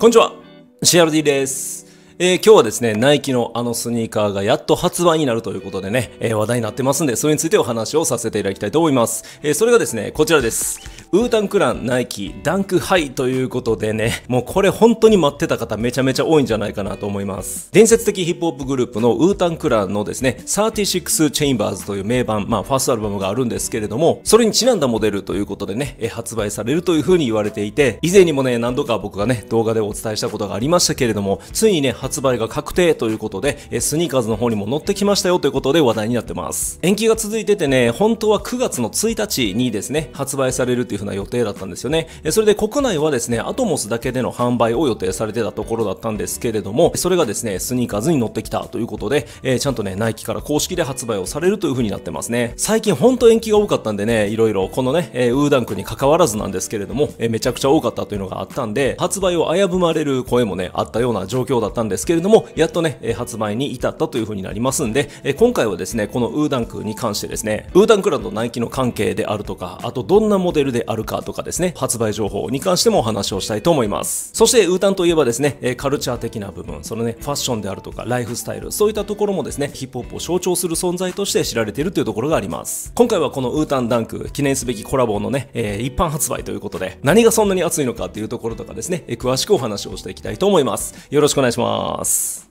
こんにちは CRD ですえー、今日はですね、ナイキのあのスニーカーがやっと発売になるということでね、えー、話題になってますんで、それについてお話をさせていただきたいと思います。えー、それがですね、こちらです。ウータンクランナイキダンクハイということでね、もうこれ本当に待ってた方めちゃめちゃ多いんじゃないかなと思います。伝説的ヒップホップグループのウータンクランのですね、36チェインバーズという名盤、まあファーストアルバムがあるんですけれども、それにちなんだモデルということでね、え発売されるというふうに言われていて、以前にもね、何度か僕がね、動画でお伝えしたことがありましたけれども、ついにね、発売が確定ということで、えスニーカーズの方にも乗ってきましたよということで話題になってます。延期が続いててね、本当は9月の1日にですね、発売されるっていう風な予定だったんですよね。えそれで国内はですね、アトモスだけでの販売を予定されてたところだったんですけれども、それがですね、スニーカーズに乗ってきたということで、えー、ちゃんとね、ナイキから公式で発売をされるという風になってますね。最近ほんと延期が多かったんでね、いろいろこのね、えー、ウーダンクに関わらずなんですけれども、えー、めちゃくちゃ多かったというのがあったんで、発売を危ぶまれる声もね、あったような状況だったんですですけれども、やっとね、発売に至ったという風になりますんで、今回はですね、このウーダンクに関してですね、ウーダンクラとナイキの関係であるとか、あとどんなモデルであるかとかですね、発売情報に関してもお話をしたいと思います。そして、ウータンといえばですね、カルチャー的な部分、そのね、ファッションであるとか、ライフスタイル、そういったところもですね、ヒップホップを象徴する存在として知られているというところがあります。今回はこのウータンダンク、記念すべきコラボのね、えー、一般発売ということで、何がそんなに熱いのかっていうところとかですね、詳しくお話をしていきたいと思います。よろしくお願いします。ます。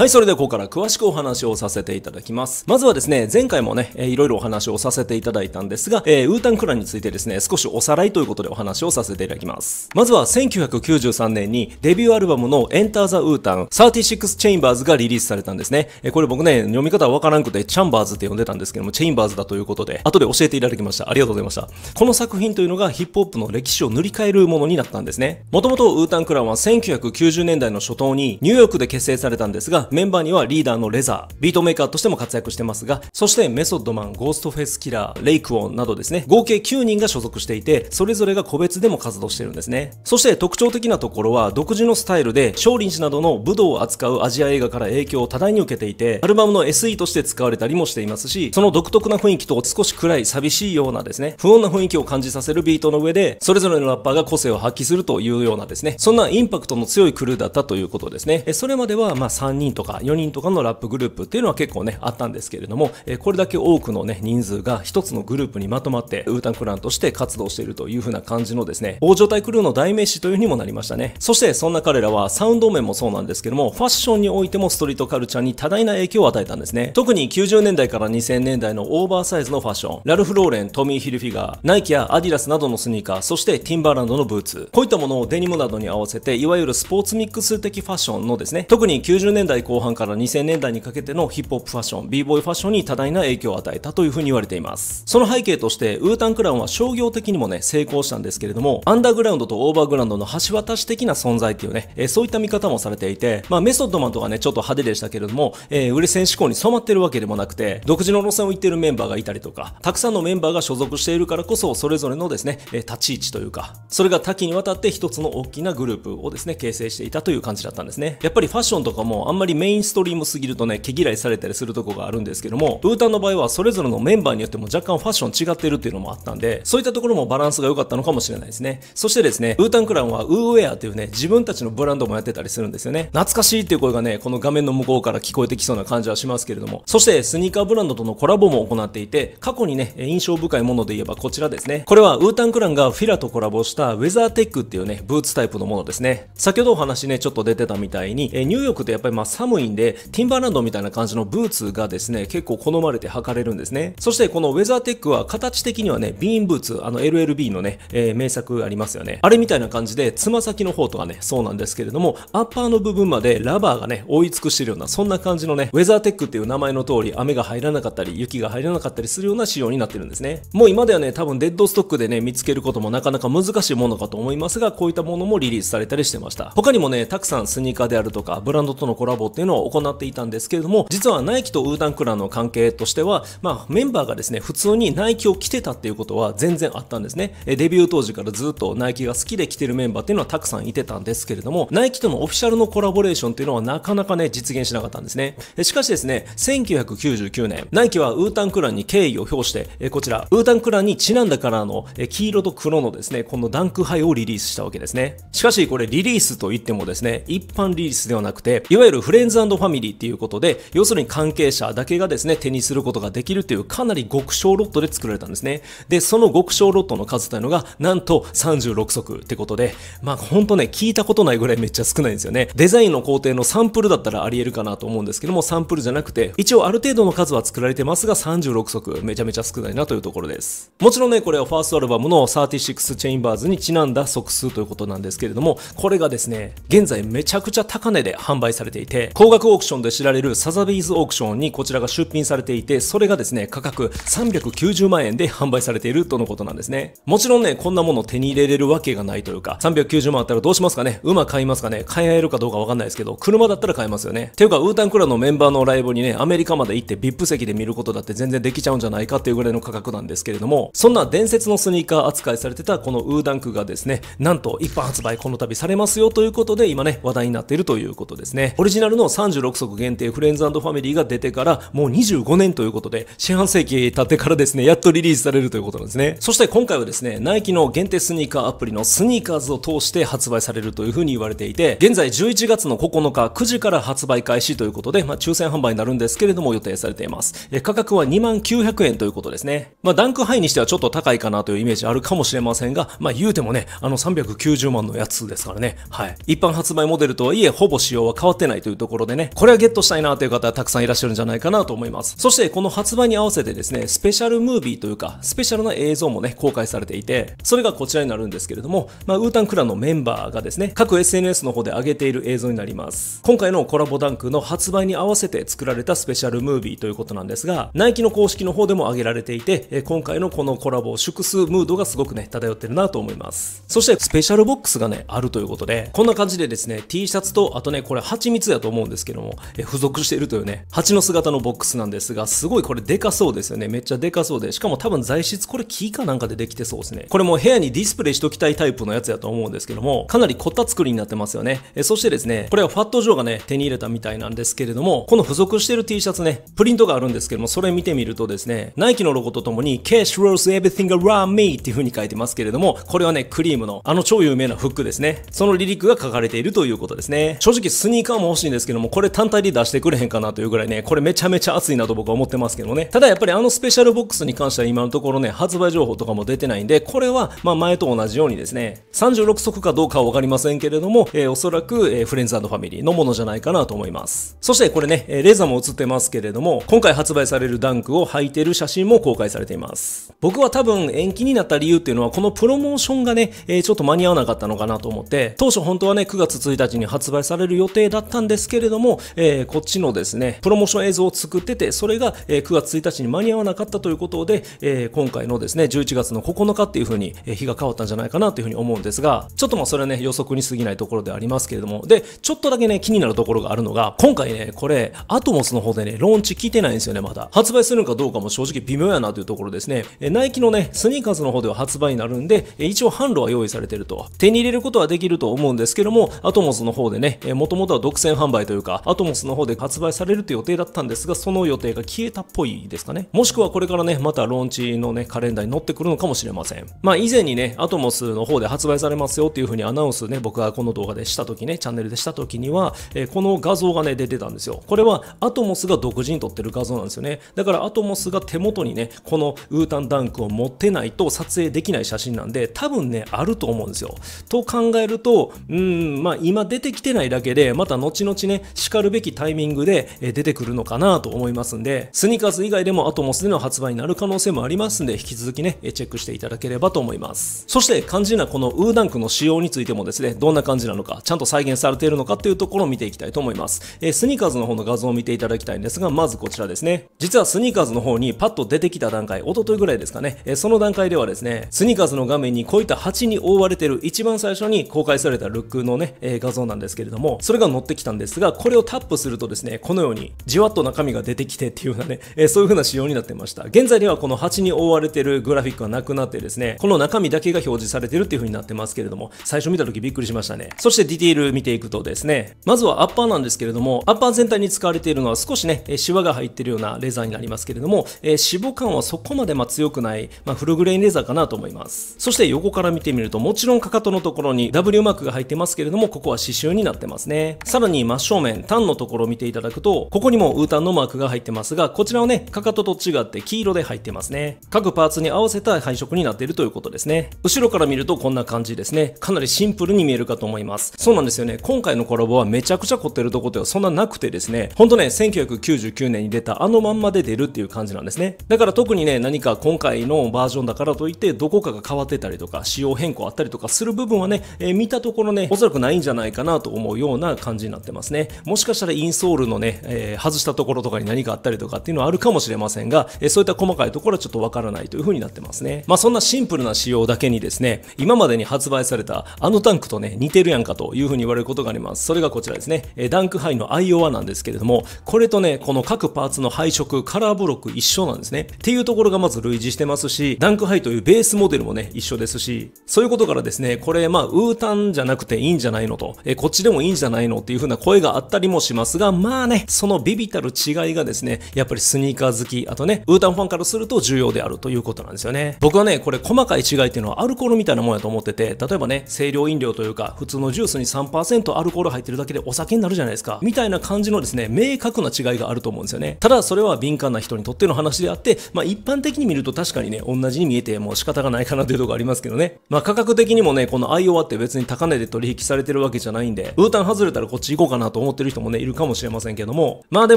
はい、それではここから詳しくお話をさせていただきます。まずはですね、前回もね、えー、いろいろお話をさせていただいたんですが、えー、ウータンクランについてですね、少しおさらいということでお話をさせていただきます。まずは1993年にデビューアルバムの Enter the ウータ n 36 Chambers がリリースされたんですね。えー、これ僕ね、読み方わからんくて、チャンバーズって呼んでたんですけども、チェインバーズだということで、後で教えていただきました。ありがとうございました。この作品というのがヒップホップの歴史を塗り替えるものになったんですね。もともとウータンクランは1990年代の初頭にニューヨークで結成されたんですが、メンバーにはリーダーのレザー、ビートメーカーとしても活躍してますが、そしてメソッドマン、ゴーストフェスキラー、レイクオンなどですね、合計9人が所属していて、それぞれが個別でも活動してるんですね。そして特徴的なところは、独自のスタイルで、少林寺などの武道を扱うアジア映画から影響を多大に受けていて、アルバムの SE として使われたりもしていますし、その独特な雰囲気と少し暗い寂しいようなですね、不穏な雰囲気を感じさせるビートの上で、それぞれのラッパーが個性を発揮するというようなですね、そんなインパクトの強いクルーだったということですね。それまでは、ま3人ととか4人とかのラップグループっていうのは結構ね、あったんですけれども、えこれだけ多くのね、人数が一つのグループにまとまって、ウータンクランとして活動しているという風な感じのですね、大状態クルーの代名詞という風にもなりましたね。そして、そんな彼らはサウンド面もそうなんですけども、ファッションにおいてもストリートカルチャーに多大な影響を与えたんですね。特に90年代から2000年代のオーバーサイズのファッション、ラルフ・ローレン、トミー・ヒルフィガー、ナイキやアディダスなどのスニーカー、そしてティンバーランドのブーツ、こういったものをデニムなどに合わせて、いわゆるスポーツミックス的ファッションのですね、特に90年代後半から2000年代にかけてのヒップホップファッション b ボーイファッションに多大な影響を与えたというふうに言われていますその背景としてウータンクラウンは商業的にもね成功したんですけれどもアンダーグラウンドとオーバーグラウンドの橋渡し的な存在っていうね、えー、そういった見方もされていて、まあ、メソッドマンとかねちょっと派手でしたけれども、えー、売れ線志向に染まってるわけでもなくて独自の路線を行ってるメンバーがいたりとかたくさんのメンバーが所属しているからこそそれぞれのですね、えー、立ち位置というかそれが多岐にわたって一つの大きなグループをですね形成していたという感じだったんですねやっぱりファッションとかもあんまりりメインストリームすぎるとね、毛嫌いされたりするとこがあるんですけども、ブータンの場合はそれぞれのメンバーによっても若干ファッション違ってるっていうのもあったんで、そういったところもバランスが良かったのかもしれないですね。そしてですね、ブータンクランはウーウェアというね、自分たちのブランドもやってたりするんですよね。懐かしいっていう声がね、この画面の向こうから聞こえてきそうな感じはしますけれども、そしてスニーカーブランドとのコラボも行っていて、過去にね、印象深いもので言えばこちらですね。これはウータンクランがフィラとコラボしたウェザーテックっていうね、ブーツタイプのものですね。先ほどお話ね、ちょっと出てたみたいに、ニューヨークってやっぱりまあ寒いんで、ティンバーランドみたいな感じのブーツがですね、結構好まれて履かれるんですね。そしてこのウェザーテックは形的にはね、ビーンブーツ、あの LLB のね、えー、名作ありますよね。あれみたいな感じで、つま先の方とかね、そうなんですけれども、アッパーの部分までラバーがね、覆い尽くしてるような、そんな感じのね、ウェザーテックっていう名前の通り、雨が入らなかったり、雪が入らなかったりするような仕様になってるんですね。もう今ではね、多分デッドストックでね、見つけることもなかなか難しいものかと思いますが、こういったものもリリースされたりしてました。他にもね、たくさんスニーカーであるとか、ブランドとのコラボっていうのを行っていたんですけれども、実はナイキとウータンクランの関係としては、まあ、メンバーがですね、普通にナイキを着てたっていうことは全然あったんですね。デビュー当時からずっとナイキが好きで着てるメンバーっていうのはたくさんいてたんですけれども、ナイキとのオフィシャルのコラボレーションっていうのはなかなかね、実現しなかったんですね。しかしですね、1999年、ナイキはウータンクランに敬意を表して、こちら、ウータンクランにちなんだカラーの黄色と黒のですね、このダンクハイをリリースしたわけですね。しかしこれリリースといってもですね、一般リリースではなくて、いわゆるフレレンズファミリーっていうことで、要するに関係者だけがですね、手にすることができるというかなり極小ロットで作られたんですね。で、その極小ロットの数というのが、なんと36足ってことで、まあほんとね、聞いたことないぐらいめっちゃ少ないんですよね。デザインの工程のサンプルだったらありえるかなと思うんですけども、サンプルじゃなくて、一応ある程度の数は作られてますが、36足、めちゃめちゃ少ないなというところです。もちろんね、これはファーストアルバムの36チェインバーズにちなんだ足数ということなんですけれども、これがですね、現在めちゃくちゃ高値で販売されていて、高額オークションで知られるサザビーズオークションにこちらが出品されていて、それがですね、価格390万円で販売されているとのことなんですね。もちろんね、こんなもの手に入れれるわけがないというか、390万あったらどうしますかね馬買いますかね買えるかどうかわかんないですけど、車だったら買えますよね。ていうか、ウータンクラのメンバーのライブにね、アメリカまで行って VIP 席で見ることだって全然できちゃうんじゃないかっていうぐらいの価格なんですけれども、そんな伝説のスニーカー扱いされてたこのウーダンクがですね、なんと一般発売この度されますよということで、今ね、話題になっているということですね。オリジナルの36足限定フレンズファミリーが出てからもう25年ということで、四半世紀経ってからですね、やっとリリースされるということなんですね。そして今回はですね、ナイキの限定スニーカーアプリのスニーカーズを通して発売されるというふうに言われていて、現在11月の9日9時から発売開始ということで、まあ、抽選販売になるんですけれども予定されています。え価格は2900円ということですね。まあ、ダンクハイにしてはちょっと高いかなというイメージあるかもしれませんが、まあ、言うてもね、あの390万のやつですからね。はい。一般発売モデルとはいえ、ほぼ仕様は変わってないというところでね、これはゲットしたいなという方はたくさんいらっしゃるんじゃないかなと思います。そしてこの発売に合わせてですね、スペシャルムービーというか、スペシャルな映像もね、公開されていて、それがこちらになるんですけれども、まあ、ウータンクラのメンバーがですね、各 SNS の方で上げている映像になります。今回のコラボダンクの発売に合わせて作られたスペシャルムービーということなんですが、ナイキの公式の方でも上げられていて、今回のこのコラボを祝すムードがすごくね、漂ってるなと思います。そしてスペシャルボックスがね、あるということで、こんな感じでですね、T シャツと、あとね、これ蜂蜜やと思う思うんですけども、え付属しているというね、蜂の姿のボックスなんですが、すごいこれでかそうですよね。めっちゃでかそうで。しかも多分材質、これ木かなんかでできてそうですね。これも部屋にディスプレイしときたいタイプのやつやと思うんですけども、かなり凝った作りになってますよね。えそしてですね、これはファットジョーがね、手に入れたみたいなんですけれども、この付属してる T シャツね、プリントがあるんですけども、それ見てみるとですね、ナイキのロゴとともに、Cash r o s Everything Around Me っていう風に書いてますけれども、これはね、クリームの、あの超有名なフックですね。そのリリックが書かれているということですね。正直スニーカーも欲しいんですけども、これ単体で出してくれへんかなというぐらいね、これめちゃめちゃ熱いなと僕は思ってますけどね。ただやっぱりあのスペシャルボックスに関しては今のところね、発売情報とかも出てないんで、これはまあ前と同じようにですね、36足かどうかはわかりませんけれども、えー、おそらく、えー、フレンズファミリーのものじゃないかなと思います。そしてこれね、レーザーも映ってますけれども、今回発売されるダンクを履いてる写真も公開されています。僕は多分延期になった理由っていうのは、このプロモーションがね、えー、ちょっと間に合わなかったのかなと思って、当初本当はね、9月1日に発売される予定だったんですけれども、えー、こっちのですね、プロモーション映像を作ってて、それが、えー、9月1日に間に合わなかったということで、えー、今回のですね、11月の9日っていう風に、え日が変わったんじゃないかなという風に思うんですが、ちょっとまあそれはね、予測に過ぎないところでありますけれども、で、ちょっとだけね、気になるところがあるのが、今回ね、これ、アトモスの方でね、ローンチ来てないんですよね、まだ。発売するのかどうかも正直微妙やなというところですね。えナイキのね、スニーカーズの方では発売になるんで、え一応販路は用意されてると。手に入れることはできると思うんですけども、アトモスの方でね、えともとは独占販売売というか、アトモスの方で発売されるという予定だったんですが、その予定が消えたっぽいですかね。もしくはこれからね、またローンチのね、カレンダーに載ってくるのかもしれません。まあ以前にね、アトモスの方で発売されますよっていう風にアナウンスね、僕がこの動画でした時ね、チャンネルでした時には、えこの画像がね、出てたんですよ。これはアトモスが独自に撮ってる画像なんですよね。だからアトモスが手元にね、このウータンダンクを持ってないと撮影できない写真なんで、多分ね、あると思うんですよ。と考えると、うん、まあ今出てきてないだけで、また後々ね、ね、かるべきタイミングで出てくるのかなと思いますんで、スニーカーズ以外でもアトモスでの発売になる可能性もありますんで、引き続きね、チェックしていただければと思います。そして肝心なこのウーダンクの仕様についてもですね、どんな感じなのか、ちゃんと再現されているのかっていうところを見ていきたいと思います。えスニーカーズの方の画像を見ていただきたいんですが、まずこちらですね。実はスニーカーズの方にパッと出てきた段階、おとといぐらいですかね、えその段階ではですね、スニーカーズの画面にこういった鉢に覆われてる一番最初に公開されたルックのね、え画像なんですけれども、それが載ってきたんですが、これをタップするとですね、このようにじわっと中身が出てきてっていうようなね、えー、そういう風な仕様になってました。現在ではこの鉢に覆われてるグラフィックがなくなってですね、この中身だけが表示されてるっていう風になってますけれども、最初見た時びっくりしましたね。そしてディティール見ていくとですね、まずはアッパーなんですけれども、アッパー全体に使われているのは少しね、シワが入ってるようなレザーになりますけれども、えー、脂肪感はそこまでま強くない、まあ、フルグレインレザーかなと思います。そして横から見てみると、もちろんかかとのところに W マークが入ってますけれども、ここは刺繍になってますね。さらに真正正面、タンのところを見ていただくと、ここにもウータンのマークが入ってますが、こちらはね、かかとと違って黄色で入ってますね。各パーツに合わせた配色になっているということですね。後ろから見るとこんな感じですね。かなりシンプルに見えるかと思います。そうなんですよね。今回のコラボはめちゃくちゃ凝ってるとこではそんななくてですね、ほんとね、1999年に出たあのまんまで出るっていう感じなんですね。だから特にね、何か今回のバージョンだからといって、どこかが変わってたりとか、仕様変更あったりとかする部分はね、えー、見たところね、おそらくないんじゃないかなと思うような感じになってますね。ね、もしかしたらインソールのね、えー、外したところとかに何かあったりとかっていうのはあるかもしれませんが、えー、そういった細かいところはちょっとわからないというふうになってますね。まあそんなシンプルな仕様だけにですね、今までに発売されたあのタンクとね、似てるやんかというふうに言われることがあります。それがこちらですね、えー、ダンクハイの IO1 なんですけれども、これとね、この各パーツの配色、カラーブロック一緒なんですね。っていうところがまず類似してますし、ダンクハイというベースモデルもね、一緒ですし、そういうことからですね、これまあウータンじゃなくていいんじゃないのと、えー、こっちでもいいんじゃないのっていうふうな声ががあったりもしますが、まあね、そのビビたる違いがですね、やっぱりスニーカー好き、あとね、ウータンファンからすると重要であるということなんですよね。僕はね、これ細かい違いっていうのはアルコールみたいなもんやと思ってて、例えばね、清涼飲料というか、普通のジュースに3%アルコール入ってるだけでお酒になるじゃないですか、みたいな感じのですね、明確な違いがあると思うんですよね。ただ、それは敏感な人にとっての話であって、まあ一般的に見ると確かにね、同じに見えてもう仕方がないかなというとこありますけどね。まあ価格的にもね、この IOA って別に高値で取引されてるわけじゃないんで、ウータン外れたらこっち行こうかなと思ってる人もね、いるかもしれませんけども。まあで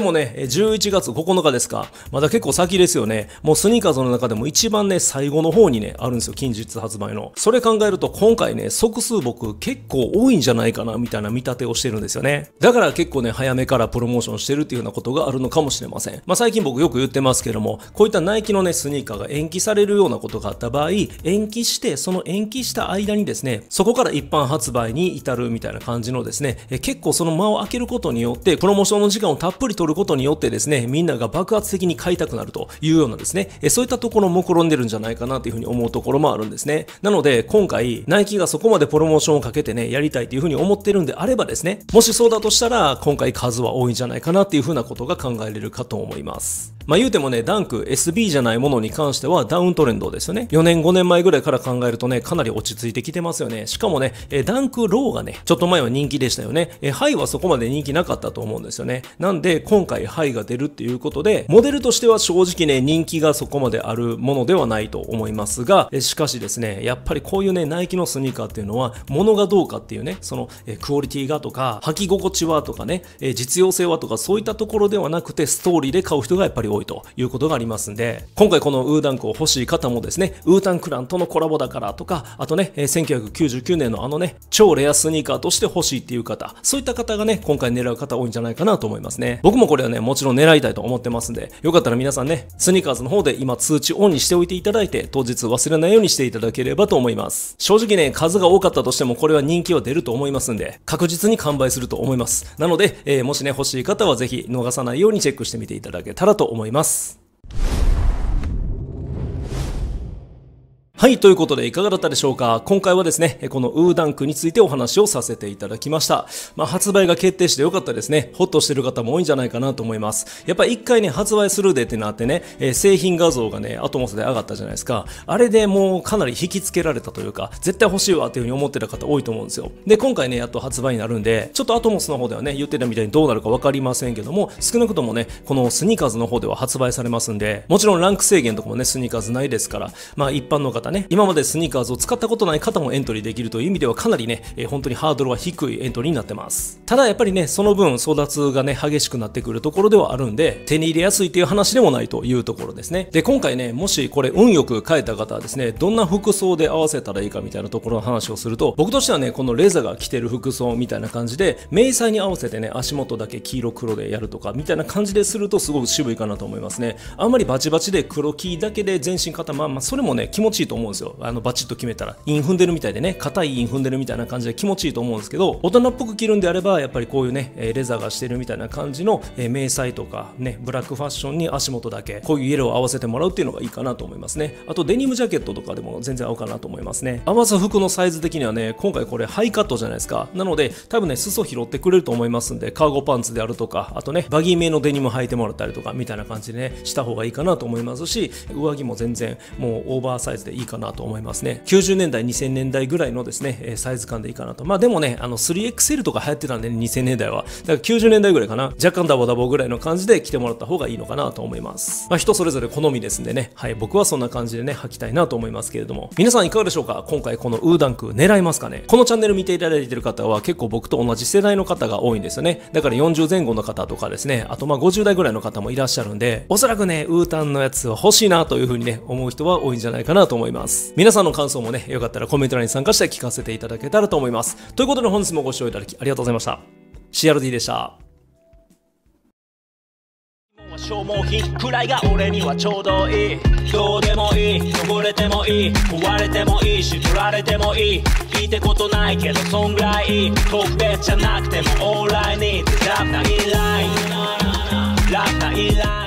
もね、11月9日ですか。まだ結構先ですよね。もうスニーカーズの中でも一番ね、最後の方にね、あるんですよ。近日発売の。それ考えると今回ね、即数僕結構多いんじゃないかな、みたいな見立てをしてるんですよね。だから結構ね、早めからプロモーションしてるっていうようなことがあるのかもしれません。まあ最近僕よく言ってますけども、こういったナイキのね、スニーカーが延期されるようなことがあった場合、延期して、その延期した間にですね、そこから一般発売に至るみたいな感じのですね、結構その間を開けることによって、プロモーションの時間をたっぷり取ることによってですね、みんなが爆発的に買いたくなるというようなですね、そういったところも転んでるんじゃないかなというふうに思うところもあるんですね。なので、今回、ナイキがそこまでプロモーションをかけてね、やりたいというふうに思ってるんであればですね、もしそうだとしたら、今回数は多いんじゃないかなっていうふうなことが考えれるかと思います。まあ言うてもね、ダンク SB じゃないものに関してはダウントレンドですよね。4年5年前ぐらいから考えるとね、かなり落ち着いてきてますよね。しかもね、ダンクローがね、ちょっと前は人気でしたよね。ハイはそこまでまで人気なかったと思うんですよね。なんで今回ハイが出るっていうことで、モデルとしては正直ね、人気がそこまであるものではないと思いますが、しかしですね、やっぱりこういうね、ナイキのスニーカーっていうのは、物がどうかっていうね、その、クオリティがとか、履き心地はとかね、実用性はとか、そういったところではなくて、ストーリーで買う人がやっぱり多いということがありますんで、今回このウーダンクを欲しい方もですね、ウータンクランとのコラボだからとか、あとね、1999年のあのね、超レアスニーカーとして欲しいっていう方、そういった方がね、今回狙う方多いんじゃないかなと思いますね。僕もこれはね、もちろん狙いたいと思ってますんで、よかったら皆さんね、スニーカーズの方で今通知オンにしておいていただいて、当日忘れないようにしていただければと思います。正直ね、数が多かったとしてもこれは人気は出ると思いますんで、確実に完売すると思います。なので、えー、もしね、欲しい方はぜひ逃さないようにチェックしてみていただけたらと思います。はい、ということでいかがだったでしょうか今回はですね、このウーダンクについてお話をさせていただきました。まあ、発売が決定してよかったですね。ホッとしてる方も多いんじゃないかなと思います。やっぱ一回ね、発売するでってなってね、えー、製品画像がね、アトモスで上がったじゃないですか。あれでもうかなり引き付けられたというか、絶対欲しいわっていうふうに思ってた方多いと思うんですよ。で、今回ね、やっと発売になるんで、ちょっとアトモスの方ではね、言ってたみたいにどうなるかわかりませんけども、少なくともね、このスニーカーズの方では発売されますんで、もちろんランク制限とかもね、スニーカーズないですから、まあ一般の方方ね、今までスニーカーズを使ったことない方もエントリーできるという意味ではかなりね、えー、本当にハードルは低いエントリーになってます。ただやっぱりね、その分争奪がね、激しくなってくるところではあるんで、手に入れやすいっていう話でもないというところですね。で、今回ね、もしこれ運よく変えた方はですね、どんな服装で合わせたらいいかみたいなところの話をすると、僕としてはね、このレザが着てる服装みたいな感じで、迷彩に合わせてね、足元だけ黄色黒でやるとか、みたいな感じでするとすごく渋いかなと思いますね。あんまりバチバチで黒黄だけで全身固ま、まあ、それもね、気持ちいいとと思うんですよあのバチッと決めたらイン踏んでるみたいでね硬いイン踏んでるみたいな感じで気持ちいいと思うんですけど大人っぽく着るんであればやっぱりこういうねレザーがしてるみたいな感じの迷彩とかねブラックファッションに足元だけこういうイエローを合わせてもらうっていうのがいいかなと思いますねあとデニムジャケットとかでも全然合うかなと思いますね合わせ服のサイズ的にはね今回これハイカットじゃないですかなので多分ね裾拾ってくれると思いますんでカーゴパンツであるとかあとねバギーめのデニム履いてもらったりとかみたいな感じでねした方がいいかなと思いますし上着も全然もうオーバーサイズでいいいかなと思いますね。90年代、2000年代ぐらいのですね、サイズ感でいいかなと。まあでもね、あの 3XL とか流行ってたんで、ね、2000年代は。だから90年代ぐらいかな。若干ダボダボぐらいの感じで着てもらった方がいいのかなと思います。まあ人それぞれ好みですんでね。はい、僕はそんな感じでね、履きたいなと思いますけれども。皆さんいかがでしょうか今回このウーダンク狙いますかねこのチャンネル見ていただいてる方は結構僕と同じ世代の方が多いんですよね。だから40前後の方とかですね、あとまあ50代ぐらいの方もいらっしゃるんで、おそらくね、ウータンのやつは欲しいなというふうにね、思う人は多いんじゃないかなと思います。ます皆さんの感想もねよかったらコメント欄に参加して聞かせていただけたらと思いますということで本日もご視聴いただきありがとうございました CRD でした消耗品くらいが俺にはちょうどいいどうでもいい汚れてもいい壊れてもいいし取られてもいい聞いたことないけどそんぐらい特別じゃなくてもオーライラなラな